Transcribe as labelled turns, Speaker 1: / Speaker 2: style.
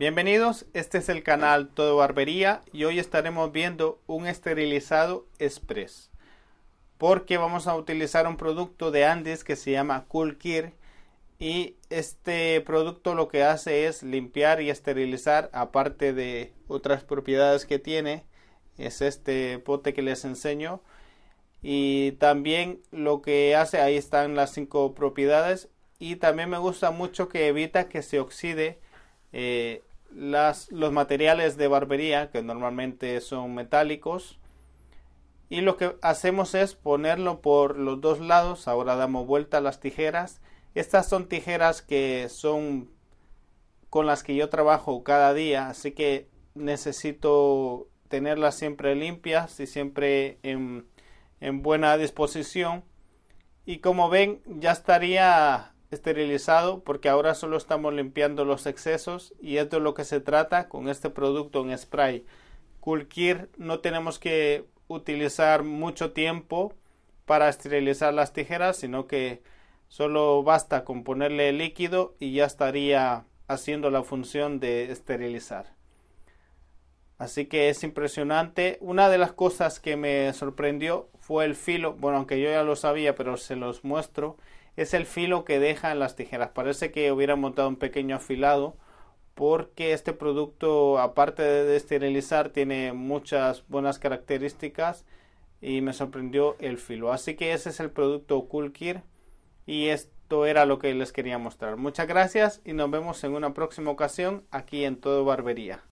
Speaker 1: Bienvenidos, este es el canal Todo Barbería y hoy estaremos viendo un esterilizado express porque vamos a utilizar un producto de Andes que se llama Cool care y este producto lo que hace es limpiar y esterilizar aparte de otras propiedades que tiene es este pote que les enseño y también lo que hace ahí están las cinco propiedades y también me gusta mucho que evita que se oxide eh, los materiales de barbería que normalmente son metálicos y lo que hacemos es ponerlo por los dos lados ahora damos vuelta a las tijeras estas son tijeras que son con las que yo trabajo cada día así que necesito tenerlas siempre limpias y siempre en buena disposición y como ven ya estaría esterilizado porque ahora solo estamos limpiando los excesos y esto es lo que se trata con este producto en spray. Culkir no tenemos que utilizar mucho tiempo para esterilizar las tijeras, sino que solo basta con ponerle líquido y ya estaría haciendo la función de esterilizar. Así que es impresionante. Una de las cosas que me sorprendió fue el filo, bueno, aunque yo ya lo sabía, pero se los muestro es el filo que en las tijeras. Parece que hubiera montado un pequeño afilado porque este producto, aparte de esterilizar, tiene muchas buenas características y me sorprendió el filo. Así que ese es el producto Coolkir y esto era lo que les quería mostrar. Muchas gracias y nos vemos en una próxima ocasión aquí en Todo Barbería.